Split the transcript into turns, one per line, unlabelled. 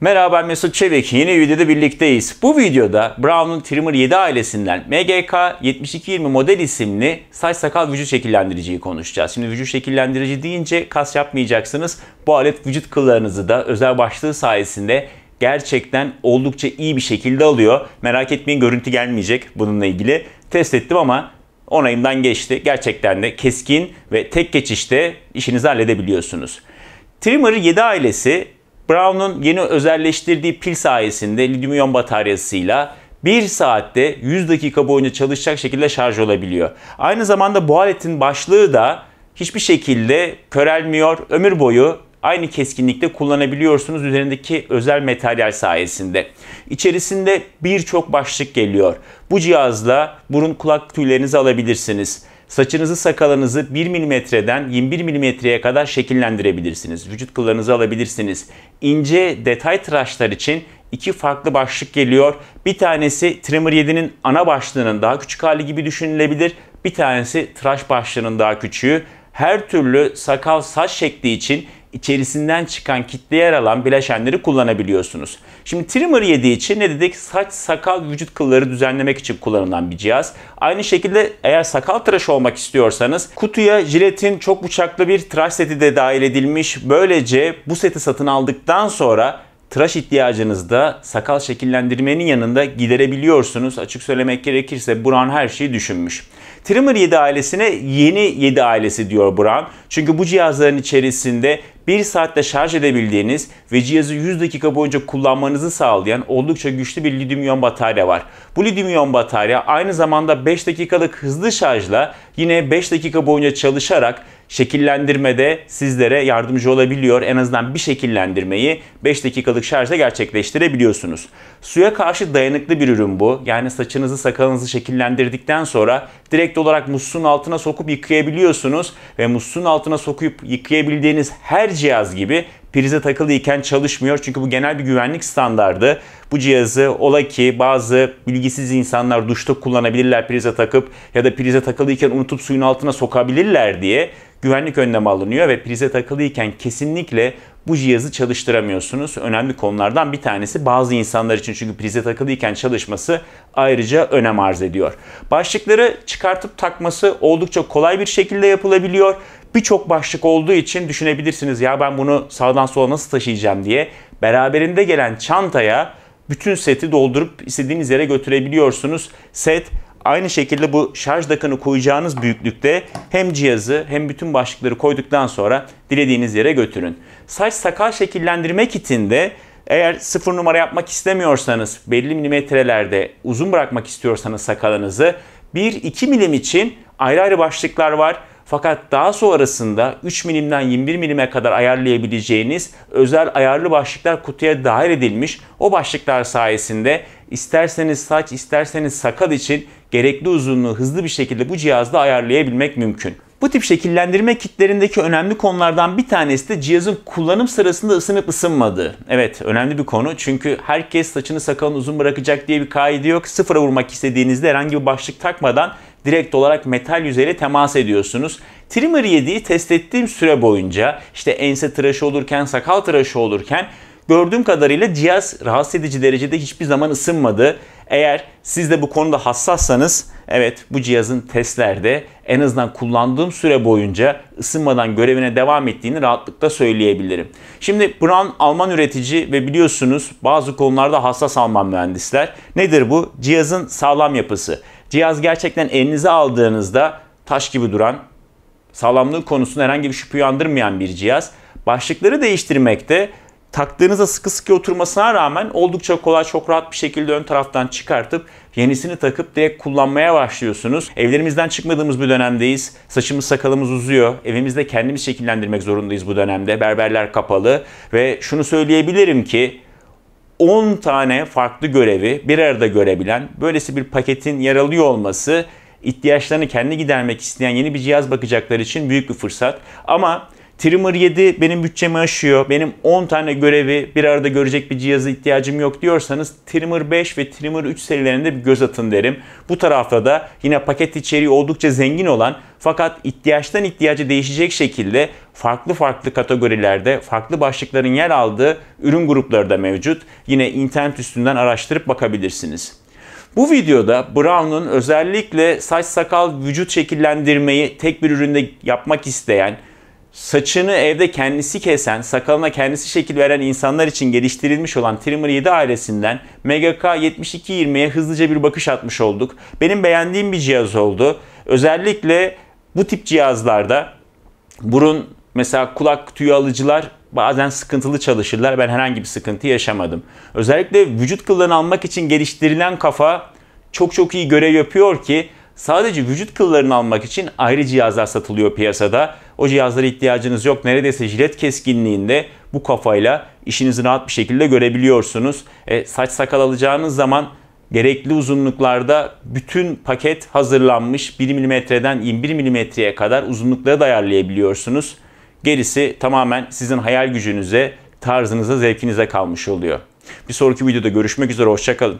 Merhaba ben Mesut Çevik. Yeni videoda birlikteyiz. Bu videoda Brown'un Trimmer 7 ailesinden MGK 7220 model isimli saç sakal vücut şekillendiriciyi konuşacağız. Şimdi vücut şekillendirici deyince kas yapmayacaksınız. Bu alet vücut kıllarınızı da özel başlığı sayesinde gerçekten oldukça iyi bir şekilde alıyor. Merak etmeyin görüntü gelmeyecek bununla ilgili. Test ettim ama onayımdan geçti. Gerçekten de keskin ve tek geçişte işinizi halledebiliyorsunuz. Trimmer 7 ailesi Brown'un yeni özelleştirdiği pil sayesinde lityum iyon bataryasıyla 1 saatte 100 dakika boyunca çalışacak şekilde şarj olabiliyor. Aynı zamanda bu aletin başlığı da hiçbir şekilde körelmiyor. Ömür boyu aynı keskinlikte kullanabiliyorsunuz üzerindeki özel materyal sayesinde. İçerisinde birçok başlık geliyor. Bu cihazla burun kulak tüylerinizi alabilirsiniz. Saçınızı sakalınızı 1 milimetreden 21 milimetreye kadar şekillendirebilirsiniz. Vücut kıllarınızı alabilirsiniz. İnce detay tıraşlar için iki farklı başlık geliyor. Bir tanesi Trimmer 7'nin ana başlığının daha küçük hali gibi düşünülebilir. Bir tanesi tıraş başlığının daha küçüğü. Her türlü sakal saç şekli için içerisinden çıkan kitle yer alan bileşenleri kullanabiliyorsunuz. Şimdi trimmer yediği için ne dedik? Saç, sakal, vücut kılları düzenlemek için kullanılan bir cihaz. Aynı şekilde eğer sakal tıraşı olmak istiyorsanız kutuya jiletin çok bıçaklı bir tıraş seti de dahil edilmiş. Böylece bu seti satın aldıktan sonra tıraş ihtiyacınızda sakal şekillendirmenin yanında giderebiliyorsunuz. Açık söylemek gerekirse Buran her şeyi düşünmüş. Trimmer 7 ailesine yeni 7 ailesi diyor Buran. Çünkü bu cihazların içerisinde 1 saatte şarj edebildiğiniz ve cihazı 100 dakika boyunca kullanmanızı sağlayan oldukça güçlü bir lityum iyon batarya var. Bu lityum iyon batarya aynı zamanda 5 dakikalık hızlı şarjla yine 5 dakika boyunca çalışarak şekillendirmede sizlere yardımcı olabiliyor. En azından bir şekillendirmeyi 5 dakikalık şarjda gerçekleştirebiliyorsunuz. Suya karşı dayanıklı bir ürün bu. Yani saçınızı sakalınızı şekillendirdikten sonra direkt olarak musluğun altına sokup yıkayabiliyorsunuz ve musluğun altına sokup yıkayabildiğiniz her cihaz gibi prize takılıyken çalışmıyor. Çünkü bu genel bir güvenlik standardı. Bu cihazı ola ki bazı bilgisiz insanlar duşta kullanabilirler prize takıp ya da prize takılıyken unutup suyun altına sokabilirler diye güvenlik önlemi alınıyor ve prize takılıyken kesinlikle bu cihazı çalıştıramıyorsunuz. Önemli konulardan bir tanesi bazı insanlar için çünkü prize takılıyken çalışması ayrıca önem arz ediyor. Başlıkları çıkartıp takması oldukça kolay bir şekilde yapılabiliyor. Birçok başlık olduğu için düşünebilirsiniz ya ben bunu sağdan sola nasıl taşıyacağım diye. Beraberinde gelen çantaya bütün seti doldurup istediğiniz yere götürebiliyorsunuz. Set Aynı şekilde bu şarj takını koyacağınız büyüklükte hem cihazı hem bütün başlıkları koyduktan sonra dilediğiniz yere götürün. Saç sakal şekillendirme kitinde eğer sıfır numara yapmak istemiyorsanız, belli milimetrelerde uzun bırakmak istiyorsanız sakalınızı 1-2 milim için ayrı ayrı başlıklar var. Fakat daha sonrasında 3 milimden 21 milime kadar ayarlayabileceğiniz özel ayarlı başlıklar kutuya dahil edilmiş. O başlıklar sayesinde İsterseniz saç, isterseniz sakal için gerekli uzunluğu hızlı bir şekilde bu cihazda ayarlayabilmek mümkün. Bu tip şekillendirme kitlerindeki önemli konulardan bir tanesi de cihazın kullanım sırasında ısınıp ısınmadığı. Evet önemli bir konu çünkü herkes saçını sakalını uzun bırakacak diye bir kaide yok. Sıfıra vurmak istediğinizde herhangi bir başlık takmadan direkt olarak metal yüzeyle temas ediyorsunuz. Trimmer 7'yi test ettiğim süre boyunca işte ense tıraşı olurken, sakal tıraşı olurken Gördüğüm kadarıyla cihaz rahatsız edici derecede hiçbir zaman ısınmadı. Eğer siz de bu konuda hassassanız evet bu cihazın testlerde en azından kullandığım süre boyunca ısınmadan görevine devam ettiğini rahatlıkla söyleyebilirim. Şimdi Braun Alman üretici ve biliyorsunuz bazı konularda hassas Alman mühendisler. Nedir bu? Cihazın sağlam yapısı. Cihaz gerçekten elinize aldığınızda taş gibi duran, sağlamlığı konusunda herhangi bir şüphe uyandırmayan bir cihaz. Başlıkları değiştirmekte de taktığınızda sıkı sıkı oturmasına rağmen oldukça kolay çok rahat bir şekilde ön taraftan çıkartıp yenisini takıp direkt kullanmaya başlıyorsunuz. Evlerimizden çıkmadığımız bir dönemdeyiz. Saçımız sakalımız uzuyor. Evimizde kendimiz şekillendirmek zorundayız bu dönemde. Berberler kapalı ve şunu söyleyebilirim ki 10 tane farklı görevi bir arada görebilen böylesi bir paketin yer alıyor olması ihtiyaçlarını kendi gidermek isteyen yeni bir cihaz bakacaklar için büyük bir fırsat. Ama Trimmer 7 benim bütçemi aşıyor. Benim 10 tane görevi bir arada görecek bir cihaza ihtiyacım yok diyorsanız Trimmer 5 ve Trimmer 3 serilerinde bir göz atın derim. Bu tarafta da yine paket içeriği oldukça zengin olan fakat ihtiyaçtan ihtiyaca değişecek şekilde farklı farklı kategorilerde farklı başlıkların yer aldığı ürün grupları da mevcut. Yine internet üstünden araştırıp bakabilirsiniz. Bu videoda Brown'un özellikle saç sakal vücut şekillendirmeyi tek bir üründe yapmak isteyen saçını evde kendisi kesen, sakalına kendisi şekil veren insanlar için geliştirilmiş olan Trimmer 7 ailesinden MGK 7220'ye hızlıca bir bakış atmış olduk. Benim beğendiğim bir cihaz oldu. Özellikle bu tip cihazlarda burun mesela kulak tüyü alıcılar bazen sıkıntılı çalışırlar. Ben herhangi bir sıkıntı yaşamadım. Özellikle vücut kıllarını almak için geliştirilen kafa çok çok iyi görev yapıyor ki Sadece vücut kıllarını almak için ayrı cihazlar satılıyor piyasada. O cihazlara ihtiyacınız yok. Neredeyse jilet keskinliğinde bu kafayla işinizi rahat bir şekilde görebiliyorsunuz. E, saç sakal alacağınız zaman gerekli uzunluklarda bütün paket hazırlanmış 1 milimetreden 21 milimetreye kadar uzunlukları da ayarlayabiliyorsunuz. Gerisi tamamen sizin hayal gücünüze, tarzınıza, zevkinize kalmış oluyor. Bir sonraki videoda görüşmek üzere, hoşçakalın.